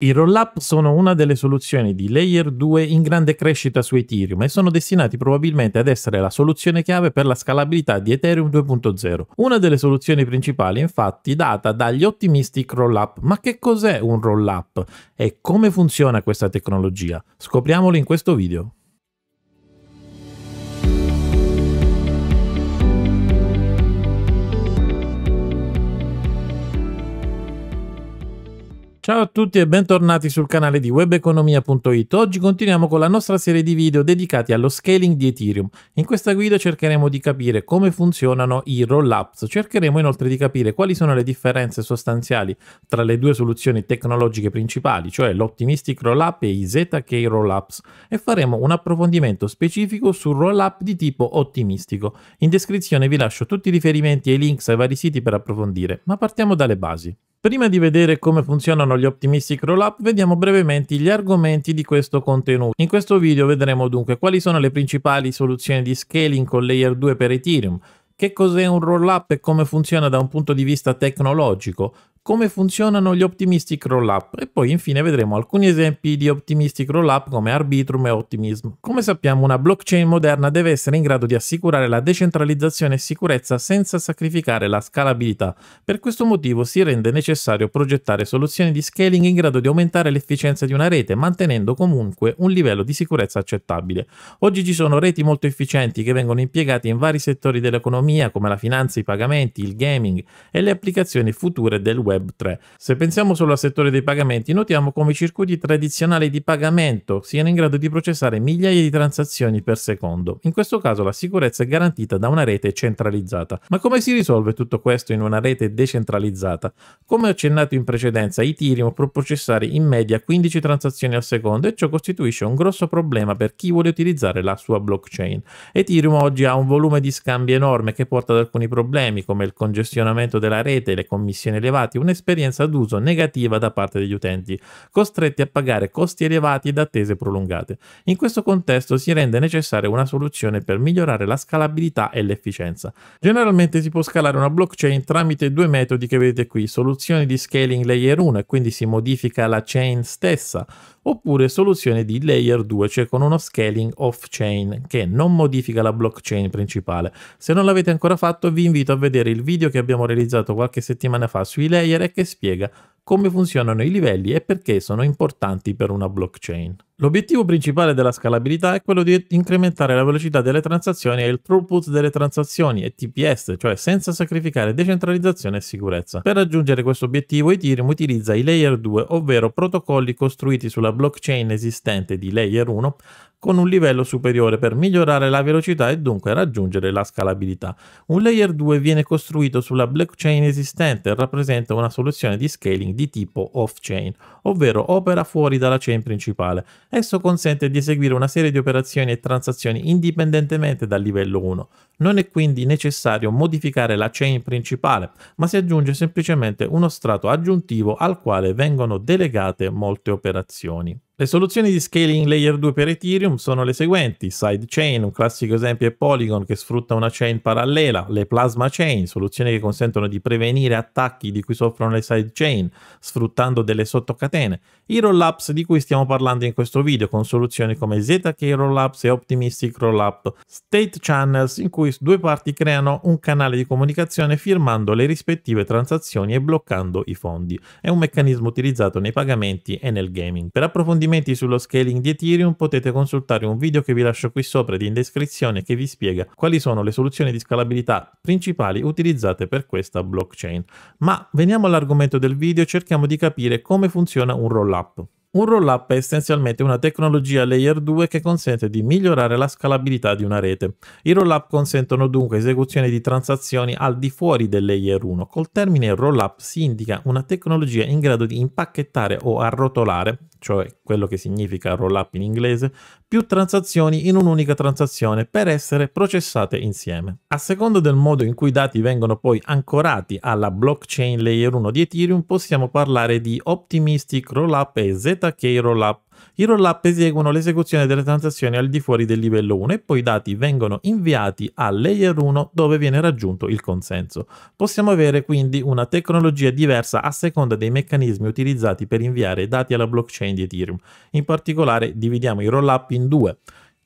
I roll-up sono una delle soluzioni di Layer 2 in grande crescita su Ethereum e sono destinati probabilmente ad essere la soluzione chiave per la scalabilità di Ethereum 2.0. Una delle soluzioni principali infatti data dagli ottimistic roll-up. Ma che cos'è un roll-up e come funziona questa tecnologia? Scopriamolo in questo video. Ciao a tutti e bentornati sul canale di webeconomia.it. Oggi continuiamo con la nostra serie di video dedicati allo scaling di Ethereum. In questa guida cercheremo di capire come funzionano i roll-ups. Cercheremo inoltre di capire quali sono le differenze sostanziali tra le due soluzioni tecnologiche principali, cioè l'Optimistic Roll-up e i ZK Roll-ups, e faremo un approfondimento specifico sul roll-up di tipo ottimistico. In descrizione vi lascio tutti i riferimenti e i links ai vari siti per approfondire, ma partiamo dalle basi. Prima di vedere come funzionano gli Optimistic Rollup, vediamo brevemente gli argomenti di questo contenuto. In questo video vedremo dunque quali sono le principali soluzioni di scaling con Layer 2 per Ethereum, che cos'è un rollup e come funziona da un punto di vista tecnologico, come funzionano gli optimistic roll-up e poi infine vedremo alcuni esempi di optimistic roll-up come Arbitrum e Optimism. Come sappiamo una blockchain moderna deve essere in grado di assicurare la decentralizzazione e sicurezza senza sacrificare la scalabilità, per questo motivo si rende necessario progettare soluzioni di scaling in grado di aumentare l'efficienza di una rete mantenendo comunque un livello di sicurezza accettabile. Oggi ci sono reti molto efficienti che vengono impiegate in vari settori dell'economia come la finanza, i pagamenti, il gaming e le applicazioni future del web Web 3. Se pensiamo solo al settore dei pagamenti, notiamo come i circuiti tradizionali di pagamento siano in grado di processare migliaia di transazioni per secondo. In questo caso la sicurezza è garantita da una rete centralizzata. Ma come si risolve tutto questo in una rete decentralizzata? Come ho accennato in precedenza, Ethereum può processare in media 15 transazioni al secondo e ciò costituisce un grosso problema per chi vuole utilizzare la sua blockchain. Ethereum oggi ha un volume di scambi enorme che porta ad alcuni problemi come il congestionamento della rete, le commissioni elevate, infatti un'esperienza d'uso negativa da parte degli utenti, costretti a pagare costi elevati ed attese prolungate. In questo contesto si rende necessaria una soluzione per migliorare la scalabilità e l'efficienza. Generalmente si può scalare una blockchain tramite due metodi che vedete qui, soluzioni di scaling layer 1 e quindi si modifica la chain stessa, oppure soluzione di layer 2, cioè con uno scaling off-chain che non modifica la blockchain principale. Se non l'avete ancora fatto vi invito a vedere il video che abbiamo realizzato qualche settimana fa sui layer Player e che spiega come funzionano i livelli e perché sono importanti per una blockchain. L'obiettivo principale della scalabilità è quello di incrementare la velocità delle transazioni e il throughput delle transazioni e TPS, cioè senza sacrificare decentralizzazione e sicurezza. Per raggiungere questo obiettivo Ethereum utilizza i Layer 2, ovvero protocolli costruiti sulla blockchain esistente di Layer 1 con un livello superiore per migliorare la velocità e dunque raggiungere la scalabilità. Un layer 2 viene costruito sulla blockchain esistente e rappresenta una soluzione di scaling di tipo off-chain, ovvero opera fuori dalla chain principale. Esso consente di eseguire una serie di operazioni e transazioni indipendentemente dal livello 1. Non è quindi necessario modificare la chain principale, ma si aggiunge semplicemente uno strato aggiuntivo al quale vengono delegate molte operazioni. Le soluzioni di scaling layer 2 per Ethereum sono le seguenti: sidechain, un classico esempio è Polygon che sfrutta una chain parallela, le plasma chain, soluzioni che consentono di prevenire attacchi di cui soffrono le sidechain sfruttando delle sottocatene, i rollups di cui stiamo parlando in questo video con soluzioni come ZK rollups e Optimistic rollup, state channels in cui due parti creano un canale di comunicazione firmando le rispettive transazioni e bloccando i fondi. È un meccanismo utilizzato nei pagamenti e nel gaming. Per approfondire approfondimenti sullo scaling di Ethereum potete consultare un video che vi lascio qui sopra ed in descrizione che vi spiega quali sono le soluzioni di scalabilità principali utilizzate per questa blockchain. Ma veniamo all'argomento del video e cerchiamo di capire come funziona un rollup. Un rollup è essenzialmente una tecnologia layer 2 che consente di migliorare la scalabilità di una rete. I rollup consentono dunque esecuzione di transazioni al di fuori del layer 1. Col termine rollup si indica una tecnologia in grado di impacchettare o arrotolare cioè quello che significa roll up in inglese, più transazioni in un'unica transazione per essere processate insieme. A seconda del modo in cui i dati vengono poi ancorati alla blockchain layer 1 di Ethereum, possiamo parlare di optimistic roll up e zk roll up i roll-up eseguono l'esecuzione delle transazioni al di fuori del livello 1 e poi i dati vengono inviati al layer 1 dove viene raggiunto il consenso. Possiamo avere quindi una tecnologia diversa a seconda dei meccanismi utilizzati per inviare dati alla blockchain di Ethereum. In particolare dividiamo i roll-up in due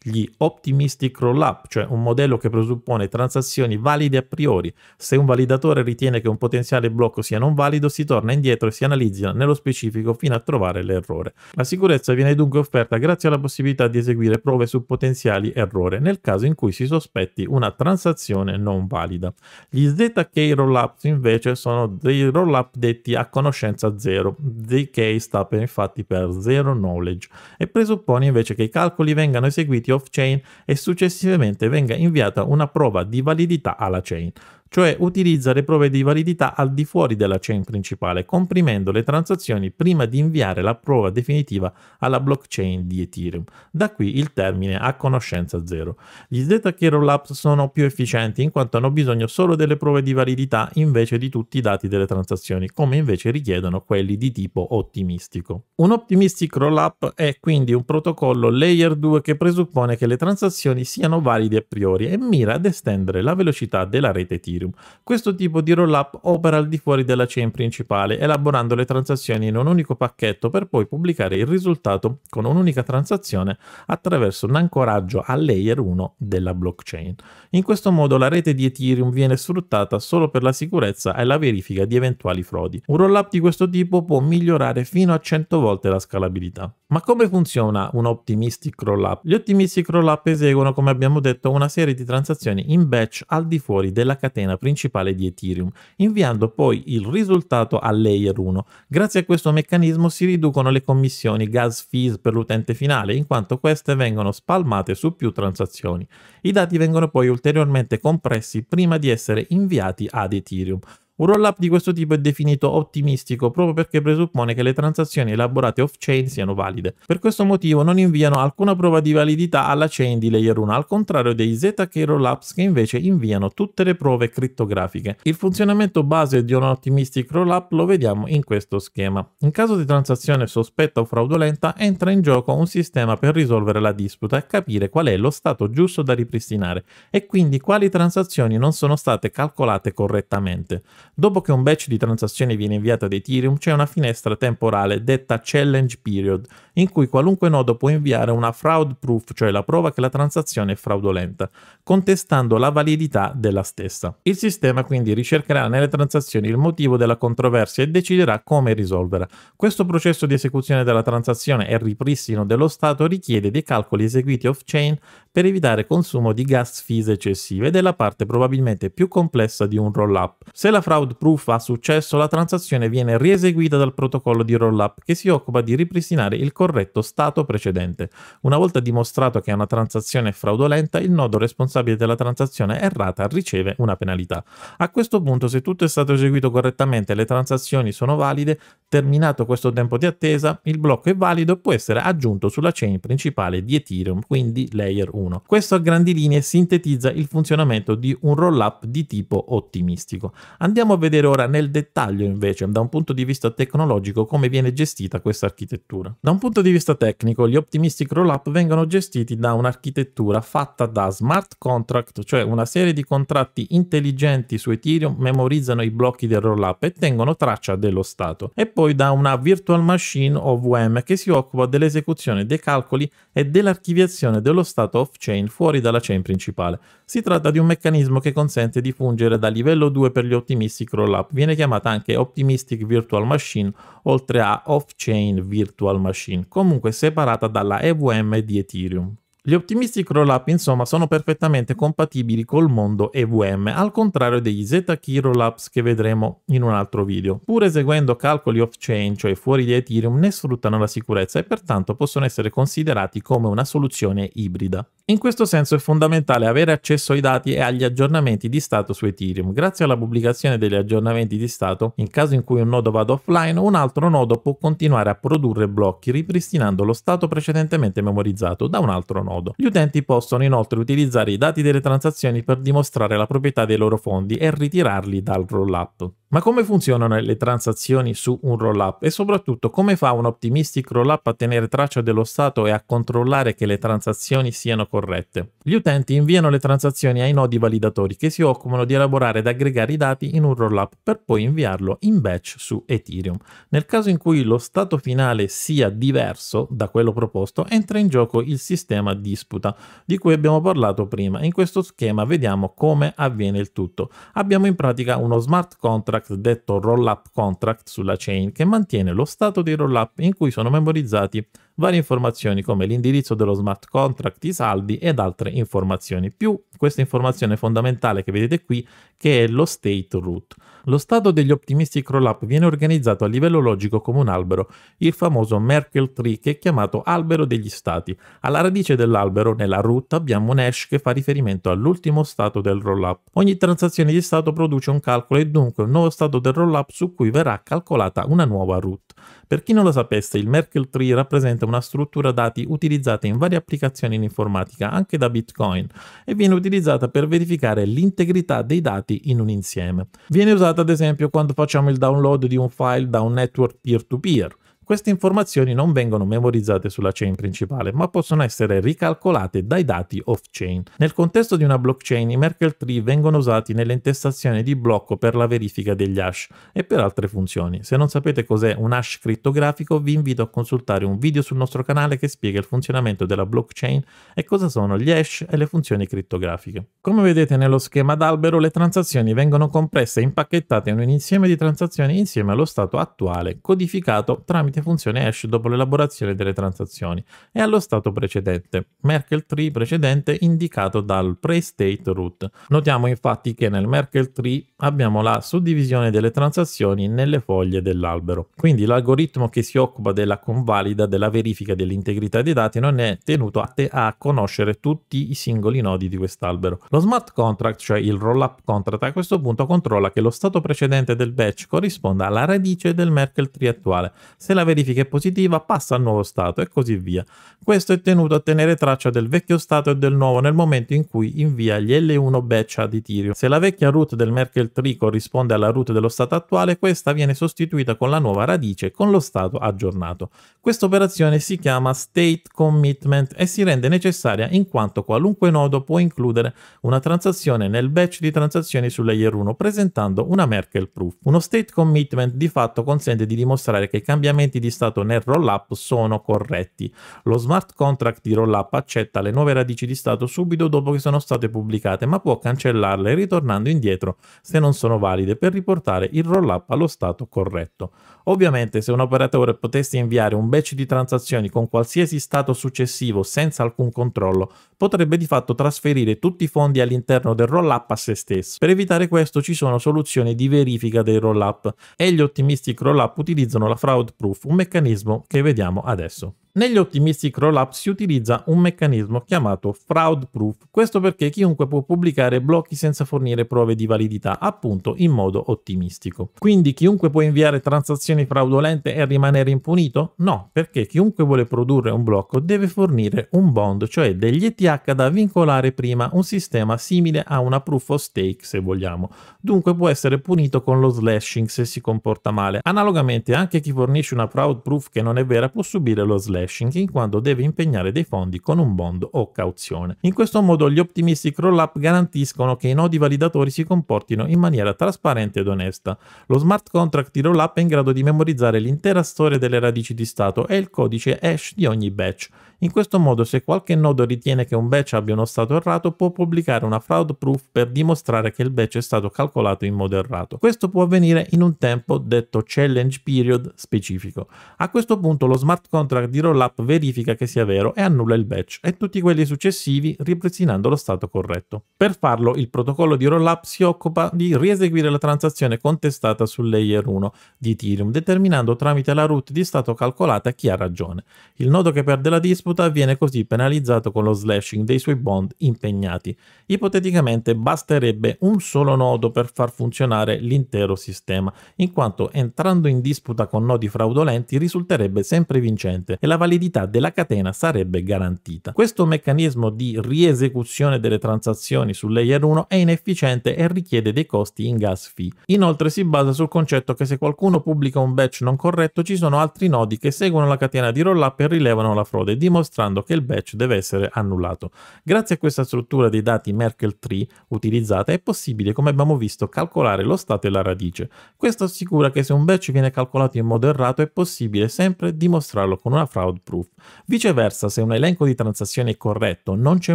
gli optimistic roll-up, cioè un modello che presuppone transazioni valide a priori. Se un validatore ritiene che un potenziale blocco sia non valido, si torna indietro e si analizza nello specifico fino a trovare l'errore. La sicurezza viene dunque offerta grazie alla possibilità di eseguire prove su potenziali errore nel caso in cui si sospetti una transazione non valida. Gli ZK roll up invece sono dei roll-up detti a conoscenza zero. ZK sta per, infatti per zero knowledge e presuppone invece che i calcoli vengano eseguiti off-chain e successivamente venga inviata una prova di validità alla chain cioè utilizza le prove di validità al di fuori della chain principale, comprimendo le transazioni prima di inviare la prova definitiva alla blockchain di Ethereum. Da qui il termine a conoscenza zero. Gli ZK Rollup sono più efficienti in quanto hanno bisogno solo delle prove di validità invece di tutti i dati delle transazioni, come invece richiedono quelli di tipo ottimistico. Un optimistic rollup è quindi un protocollo layer 2 che presuppone che le transazioni siano valide a priori e mira ad estendere la velocità della rete Ethereum Ethereum. Questo tipo di rollup opera al di fuori della chain principale, elaborando le transazioni in un unico pacchetto per poi pubblicare il risultato con un'unica transazione attraverso un ancoraggio al layer 1 della blockchain. In questo modo la rete di Ethereum viene sfruttata solo per la sicurezza e la verifica di eventuali frodi. Un rollup di questo tipo può migliorare fino a 100 volte la scalabilità. Ma come funziona un optimistic rollup? Gli optimistic rollup eseguono, come abbiamo detto, una serie di transazioni in batch al di fuori della catena catena principale di Ethereum, inviando poi il risultato a Layer 1. Grazie a questo meccanismo si riducono le commissioni gas fees per l'utente finale, in quanto queste vengono spalmate su più transazioni. I dati vengono poi ulteriormente compressi prima di essere inviati ad Ethereum. Un roll-up di questo tipo è definito ottimistico proprio perché presuppone che le transazioni elaborate off-chain siano valide. Per questo motivo non inviano alcuna prova di validità alla chain di Layer 1, al contrario dei ZK roll-ups che invece inviano tutte le prove criptografiche. Il funzionamento base di un optimistic roll-up lo vediamo in questo schema. In caso di transazione sospetta o fraudolenta entra in gioco un sistema per risolvere la disputa e capire qual è lo stato giusto da ripristinare e quindi quali transazioni non sono state calcolate correttamente. Dopo che un batch di transazioni viene inviato ad Ethereum, c'è una finestra temporale detta challenge period, in cui qualunque nodo può inviare una fraud proof, cioè la prova che la transazione è fraudolenta, contestando la validità della stessa. Il sistema quindi ricercherà nelle transazioni il motivo della controversia e deciderà come risolverla. Questo processo di esecuzione della transazione e ripristino dello stato richiede dei calcoli eseguiti off-chain per evitare consumo di gas fees eccessive ed è la parte probabilmente più complessa di un roll-up. Se la fraud proof ha successo, la transazione viene rieseguita dal protocollo di roll-up che si occupa di ripristinare il corretto stato precedente. Una volta dimostrato che una transazione è fraudolenta, il nodo responsabile della transazione errata riceve una penalità. A questo punto, se tutto è stato eseguito correttamente e le transazioni sono valide, terminato questo tempo di attesa, il blocco è valido e può essere aggiunto sulla chain principale di Ethereum, quindi layer 1. 1. Questo a grandi linee sintetizza il funzionamento di un roll-up di tipo ottimistico. Andiamo a vedere ora nel dettaglio invece, da un punto di vista tecnologico, come viene gestita questa architettura. Da un punto di vista tecnico, gli optimistic roll-up vengono gestiti da un'architettura fatta da smart contract, cioè una serie di contratti intelligenti su Ethereum memorizzano i blocchi del roll-up e tengono traccia dello stato, e poi da una virtual machine o VM che si occupa dell'esecuzione dei calcoli e dell'archiviazione dello stato off off-chain fuori dalla chain principale. Si tratta di un meccanismo che consente di fungere da livello 2 per gli Optimistic Rollup, viene chiamata anche Optimistic Virtual Machine oltre a off-chain Virtual Machine, comunque separata dalla EVM di Ethereum. Gli Optimistic Rollup insomma sono perfettamente compatibili col mondo EVM, al contrario degli ZK Rollups che vedremo in un altro video. Pur eseguendo calcoli off-chain, cioè fuori di Ethereum, ne sfruttano la sicurezza e pertanto possono essere considerati come una soluzione ibrida. In questo senso è fondamentale avere accesso ai dati e agli aggiornamenti di stato su Ethereum. Grazie alla pubblicazione degli aggiornamenti di stato, in caso in cui un nodo vada offline, un altro nodo può continuare a produrre blocchi ripristinando lo stato precedentemente memorizzato da un altro nodo. Gli utenti possono inoltre utilizzare i dati delle transazioni per dimostrare la proprietà dei loro fondi e ritirarli dal rollup. Ma come funzionano le transazioni su un roll-up e soprattutto come fa un optimistic roll-up a tenere traccia dello stato e a controllare che le transazioni siano corrette? Gli utenti inviano le transazioni ai nodi validatori che si occupano di elaborare ed aggregare i dati in un roll-up per poi inviarlo in batch su Ethereum. Nel caso in cui lo stato finale sia diverso da quello proposto, entra in gioco il sistema disputa di cui abbiamo parlato prima. In questo schema vediamo come avviene il tutto. Abbiamo in pratica uno smart contract contract detto roll-up contract sulla chain che mantiene lo stato di roll-up in cui sono memorizzati varie informazioni come l'indirizzo dello smart contract, i saldi ed altre informazioni, più questa informazione fondamentale che vedete qui che è lo state root. Lo stato degli optimistic roll-up viene organizzato a livello logico come un albero, il famoso Merkle tree che è chiamato albero degli stati. Alla radice dell'albero, nella root, abbiamo un hash che fa riferimento all'ultimo stato del roll-up. Ogni transazione di stato produce un calcolo e dunque un nuovo stato del roll-up su cui verrà calcolata una nuova root. Per chi non lo sapesse, il Merkle tree rappresenta una struttura dati utilizzata in varie applicazioni in informatica, anche da Bitcoin, e viene utilizzata per verificare l'integrità dei dati in un insieme. Viene usata ad esempio quando facciamo il download di un file da un network peer-to-peer, queste informazioni non vengono memorizzate sulla chain principale, ma possono essere ricalcolate dai dati off-chain. Nel contesto di una blockchain, i Merkle tree vengono usati nelle intestazioni di blocco per la verifica degli hash e per altre funzioni. Se non sapete cos'è un hash crittografico, vi invito a consultare un video sul nostro canale che spiega il funzionamento della blockchain e cosa sono gli hash e le funzioni crittografiche. Come vedete nello schema d'albero, le transazioni vengono compresse e impacchettate in un insieme di transazioni insieme allo stato attuale, codificato tramite funzione hash dopo l'elaborazione delle transazioni e allo stato precedente, Merkle tree precedente indicato dal pre-state root. Notiamo infatti che nel Merkle tree abbiamo la suddivisione delle transazioni nelle foglie dell'albero. Quindi l'algoritmo che si occupa della convalida della verifica dell'integrità dei dati non è tenuto a, te a conoscere tutti i singoli nodi di quest'albero. Lo smart contract, cioè il roll-up contract, a questo punto controlla che lo stato precedente del batch corrisponda alla radice del Merkle tree attuale. Se la la verifica è positiva passa al nuovo stato e così via. Questo è tenuto a tenere traccia del vecchio stato e del nuovo nel momento in cui invia gli L1 batch ad Ethereum. Se la vecchia root del Merkle tree corrisponde alla root dello stato attuale, questa viene sostituita con la nuova radice con lo stato aggiornato. Questa operazione si chiama state commitment e si rende necessaria in quanto qualunque nodo può includere una transazione nel batch di transazioni su layer 1 presentando una Merkle proof. Uno state commitment di fatto consente di dimostrare che i cambiamenti riferimenti di stato nel rollup sono corretti. Lo smart contract di rollup accetta le nuove radici di stato subito dopo che sono state pubblicate, ma può cancellarle ritornando indietro se non sono valide per riportare il rollup allo stato corretto. Ovviamente se un operatore potesse inviare un batch di transazioni con qualsiasi stato successivo senza alcun controllo, potrebbe di fatto trasferire tutti i fondi all'interno del rollup a se stesso. Per evitare questo ci sono soluzioni di verifica dei rollup e gli ottimisti rollup utilizzano la fraud proof un meccanismo che vediamo adesso. Negli ottimisti roll up si utilizza un meccanismo chiamato fraud proof, questo perché chiunque può pubblicare blocchi senza fornire prove di validità, appunto in modo ottimistico. Quindi chiunque può inviare transazioni fraudolente e rimanere impunito? No, perché chiunque vuole produrre un blocco deve fornire un bond, cioè degli ETH da vincolare prima, un sistema simile a una proof of stake se vogliamo. Dunque può essere punito con lo slashing se si comporta male. Analogamente anche chi fornisce una fraud proof che non è vera può subire lo slashing in quanto deve impegnare dei fondi con un bond o cauzione. In questo modo gli ottimisti crollup garantiscono che i nodi validatori si comportino in maniera trasparente ed onesta. Lo smart contract di rollup è in grado di memorizzare l'intera storia delle radici di stato e il codice hash di ogni batch. In questo modo se qualche nodo ritiene che un batch abbia uno stato errato può pubblicare una fraud proof per dimostrare che il batch è stato calcolato in modo errato. Questo può avvenire in un tempo detto challenge period specifico. A questo punto lo smart contract di rollup vero, l'app verifica che sia vero e annulla il batch e tutti quelli successivi ripristinando lo stato corretto. Per farlo il protocollo di rollup si occupa di rieseguire la transazione contestata sul layer 1 di Ethereum determinando tramite la root di stato calcolata chi ha ragione. Il nodo che perde la disputa viene così penalizzato con lo slashing dei suoi bond impegnati. Ipoteticamente basterebbe un solo nodo per far funzionare l'intero sistema, in quanto entrando in disputa con nodi fraudolenti risulterebbe sempre vincente e la validità della catena sarebbe garantita. Questo meccanismo di riesecuzione delle transazioni su layer 1 è inefficiente e richiede dei costi in gas fee. Inoltre si basa sul concetto che se qualcuno pubblica un batch non corretto ci sono altri nodi che seguono la catena di rollup e rilevano la frode, dimostrando che il batch deve essere annullato. Grazie a questa struttura dei dati Merkle tree utilizzata è possibile, come abbiamo visto, calcolare lo stato e la radice. Questo assicura che se un batch viene calcolato in modo errato è possibile sempre dimostrarlo con una fraude fraud proof. Viceversa, se un elenco di transazioni è corretto, non c'è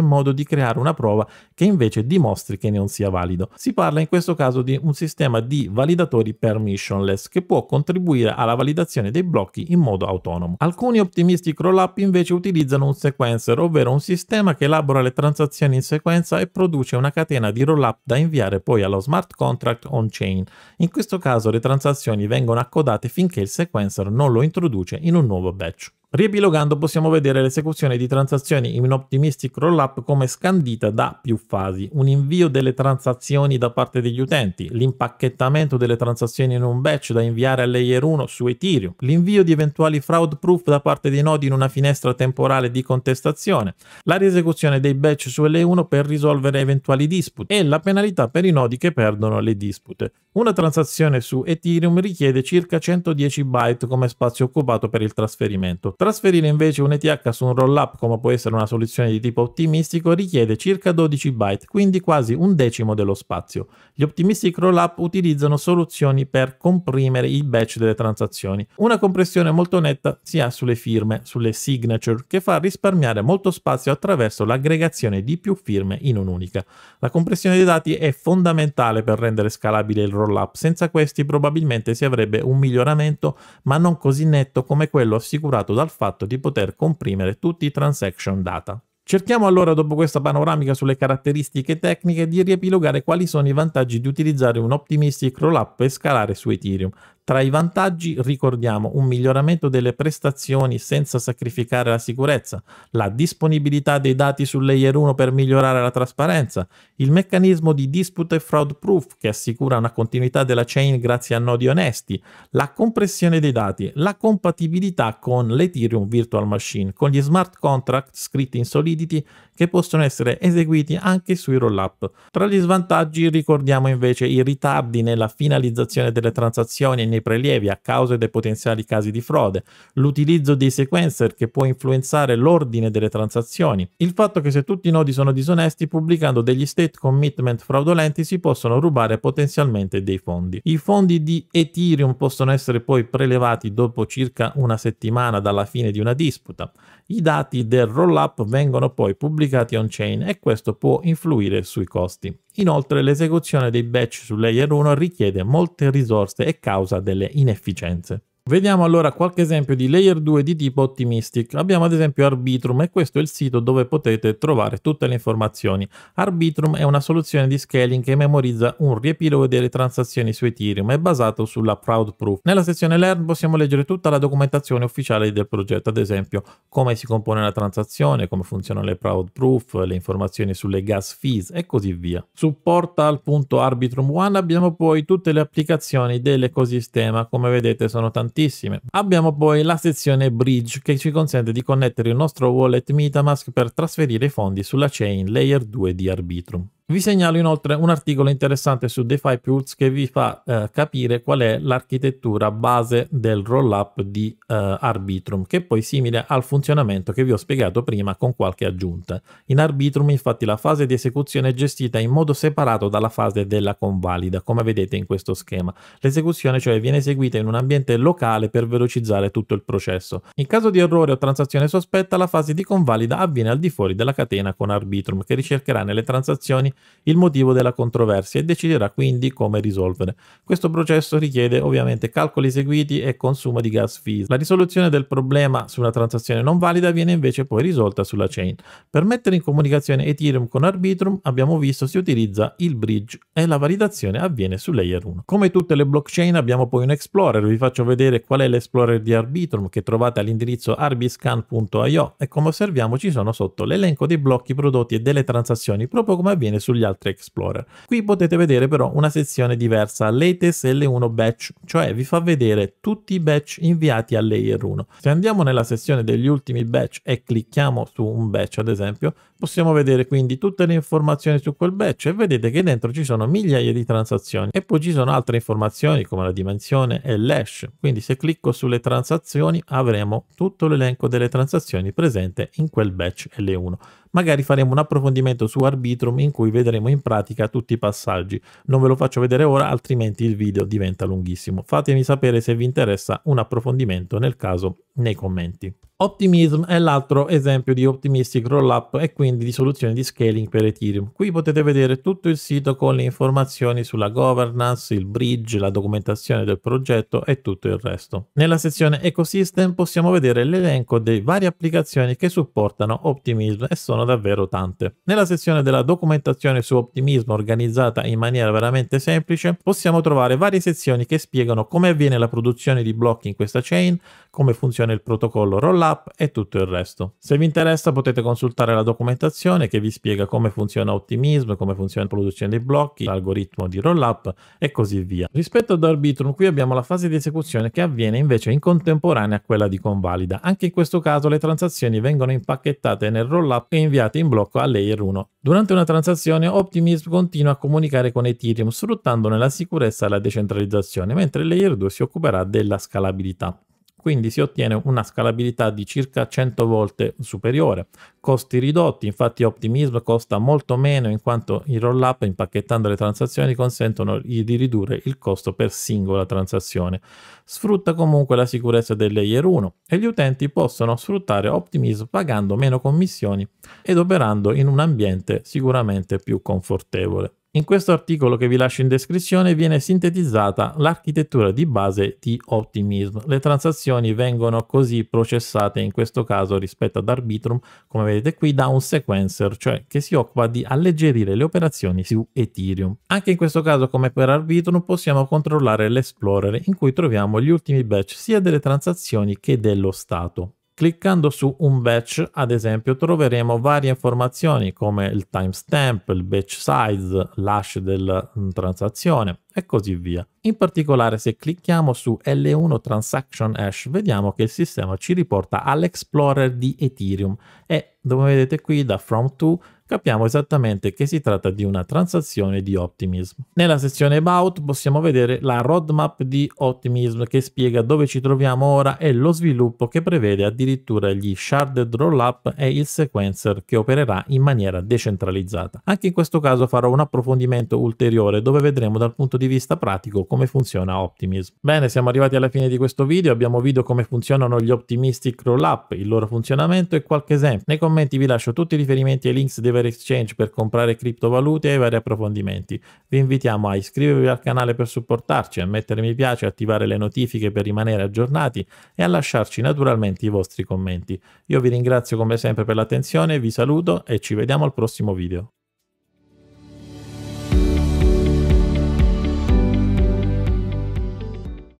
modo di creare una prova che invece dimostri che non sia valido. Si parla in questo caso di un sistema di validatori permissionless che può contribuire alla validazione dei blocchi in modo autonomo. Alcuni ottimisti roll up invece utilizzano un sequencer, ovvero un sistema che elabora le transazioni in sequenza e produce una catena di roll up da inviare poi allo smart contract on-chain. In questo caso le transazioni vengono accodate finché il sequencer non lo introduce in un nuovo batch. Riepilogando possiamo vedere l'esecuzione di transazioni in optimistic rollup come scandita da più fasi, un invio delle transazioni da parte degli utenti, l'impacchettamento delle transazioni in un batch da inviare a layer 1 su Ethereum, l'invio di eventuali fraud proof da parte dei nodi in una finestra temporale di contestazione, la riesecuzione dei batch su L1 per risolvere eventuali dispute e la penalità per i nodi che perdono le dispute. Una transazione su Ethereum richiede circa 110 byte come spazio occupato per il trasferimento. Trasferire invece un ETH su un roll-up come può essere una soluzione di tipo ottimistico richiede circa 12 byte, quindi quasi un decimo dello spazio. Gli optimistic roll-up utilizzano soluzioni per comprimere i batch delle transazioni. Una compressione molto netta si ha sulle firme, sulle signature, che fa risparmiare molto spazio attraverso l'aggregazione di più firme in un'unica. La compressione dei dati è fondamentale per rendere scalabile il roll-up, senza questi probabilmente si avrebbe un miglioramento, ma non così netto come quello assicurato dal al fatto di poter comprimere tutti i transaction data. Cerchiamo allora, dopo questa panoramica sulle caratteristiche tecniche, di riepilogare quali sono i vantaggi di utilizzare un optimistic rollup per scalare su Ethereum, tra i vantaggi ricordiamo un miglioramento delle prestazioni senza sacrificare la sicurezza, la disponibilità dei dati sul layer 1 per migliorare la trasparenza, il meccanismo di dispute fraud proof che assicura una continuità della chain grazie a nodi onesti, la compressione dei dati, la compatibilità con l'Ethereum Virtual Machine, con gli smart contract scritti in Solidity che possono essere eseguiti anche sui roll-up. Tra gli svantaggi ricordiamo invece i ritardi nella finalizzazione delle transazioni e nei nei prelievi a causa dei potenziali casi di frode, l'utilizzo dei sequencer che può influenzare l'ordine delle transazioni, il fatto che se tutti i nodi sono disonesti pubblicando degli state commitment fraudolenti si possono rubare potenzialmente dei fondi. I fondi di Ethereum possono essere poi prelevati dopo circa una settimana dalla fine di una disputa. I dati del roll-up vengono poi pubblicati on-chain e questo può influire sui costi. Inoltre l'esecuzione dei batch su Layer 1 richiede molte risorse e causa delle inefficienze. Vediamo allora qualche esempio di layer 2 di tipo optimistic. Abbiamo ad esempio Arbitrum e questo è il sito dove potete trovare tutte le informazioni. Arbitrum è una soluzione di scaling che memorizza un riepilogo delle transazioni su Ethereum e basato sulla Proud Proof. Nella sezione Learn possiamo leggere tutta la documentazione ufficiale del progetto, ad esempio come si compone la transazione, come funzionano le Proud Proof, le informazioni sulle gas fees e così via. Su portal.arbitrum1 abbiamo poi tutte le applicazioni dell'ecosistema, come vedete sono tantissime tantissime. Abbiamo poi la sezione Bridge che ci consente di connettere il nostro wallet Metamask per trasferire i fondi sulla chain Layer 2 di Arbitrum. Vi segnalo inoltre un articolo interessante su DeFi Pools che vi fa eh, capire qual è l'architettura base del rollup di eh, Arbitrum, che è poi simile al funzionamento che vi ho spiegato prima con qualche aggiunta. In Arbitrum infatti la fase di esecuzione è gestita in modo separato dalla fase della convalida, come vedete in questo schema. L'esecuzione cioè viene eseguita in un ambiente locale per velocizzare tutto il processo. In caso di errore o transazione sospetta, la fase di convalida avviene al di fuori della catena con Arbitrum, che ricercherà nelle transazioni il motivo della controversia e deciderà quindi come risolvere. Questo processo richiede ovviamente calcoli eseguiti e consumo di gas fees. La risoluzione del problema su una transazione non valida viene invece poi risolta sulla chain. Per mettere in comunicazione Ethereum con Arbitrum abbiamo visto si utilizza il bridge e la validazione avviene su layer 1. Come tutte le blockchain abbiamo poi un explorer, vi faccio vedere qual è l'explorer di Arbitrum che trovate all'indirizzo arbiscan.io e come osserviamo ci sono sotto l'elenco dei blocchi prodotti e delle transazioni proprio come avviene su sugli altri Explorer. Qui potete vedere però una sezione diversa, latest L1 batch, cioè vi fa vedere tutti i batch inviati a layer 1. Se andiamo nella sezione degli ultimi batch e clicchiamo su un batch ad esempio, possiamo vedere quindi tutte le informazioni su quel batch e vedete che dentro ci sono migliaia di transazioni e poi ci sono altre informazioni come la dimensione e l'hash. Quindi se clicco sulle transazioni avremo tutto l'elenco delle transazioni presente in quel batch L1. Magari faremo un approfondimento su Arbitrum in cui vedremo in pratica tutti i passaggi. Non ve lo faccio vedere ora, altrimenti il video diventa lunghissimo. Fatemi sapere se vi interessa un approfondimento nel caso nei commenti. Optimism è l'altro esempio di optimistic rollup e quindi di soluzioni di scaling per Ethereum. Qui potete vedere tutto il sito con le informazioni sulla governance, il bridge, la documentazione del progetto e tutto il resto. Nella sezione Ecosystem possiamo vedere l'elenco dei vari applicazioni che supportano Optimism e sono davvero tante. Nella sezione della documentazione su Optimism organizzata in maniera veramente semplice possiamo trovare varie sezioni che spiegano come avviene la produzione di blocchi in questa chain, come funziona il protocollo rollup l'app e tutto il resto. Se vi interessa potete consultare la documentazione che vi spiega come funziona Optimism, come funziona la produzione dei blocchi, l'algoritmo di rollup e così via. Rispetto ad Arbitrum qui abbiamo la fase di esecuzione che avviene invece in contemporanea a quella di convalida. Anche in questo caso le transazioni vengono impacchettate nel rollup e inviate in blocco a layer 1. Durante una transazione Optimism continua a comunicare con Ethereum sfruttandone la sicurezza e la decentralizzazione, mentre layer 2 si occuperà della scalabilità. Quindi si ottiene una scalabilità di circa 100 volte superiore. Costi ridotti, infatti Optimism costa molto meno in quanto i roll-up impacchettando le transazioni consentono di ridurre il costo per singola transazione. Sfrutta comunque la sicurezza del layer 1 e gli utenti possono sfruttare Optimism pagando meno commissioni ed operando in un ambiente sicuramente più confortevole. In questo articolo che vi lascio in descrizione viene sintetizzata l'architettura di base di Optimism. Le transazioni vengono così processate in questo caso rispetto ad Arbitrum, come vedete qui, da un sequencer, cioè che si occupa di alleggerire le operazioni su Ethereum. Anche in questo caso, come per Arbitrum, possiamo controllare l'Explorer in cui troviamo gli ultimi batch sia delle transazioni che dello stato. Cliccando su un batch, ad esempio, troveremo varie informazioni come il timestamp, il batch size, l'hash della mm, transazione e così via. In particolare se clicchiamo su L1 Transaction Hash vediamo che il sistema ci riporta all'explorer di Ethereum e come vedete qui da From To capiamo esattamente che si tratta di una transazione di Optimism. Nella sezione About possiamo vedere la roadmap di Optimism che spiega dove ci troviamo ora e lo sviluppo che prevede addirittura gli sharded rollup e il sequencer che opererà in maniera decentralizzata. Anche in questo caso farò un approfondimento ulteriore dove vedremo dal punto di vista pratico come funziona Optimism. Bene, siamo arrivati alla fine di questo video, abbiamo visto come funzionano gli Optimistic Rollup, il loro funzionamento e qualche esempio. Nei commenti vi lascio tutti i riferimenti e i links dei Silver Exchange per comprare criptovalute e i vari approfondimenti. Vi invitiamo a iscrivervi al canale per supportarci, a mettere mi piace, attivare le notifiche per rimanere aggiornati e a lasciarci naturalmente i vostri commenti. Io vi ringrazio come sempre per l'attenzione, vi saluto e ci vediamo al prossimo video.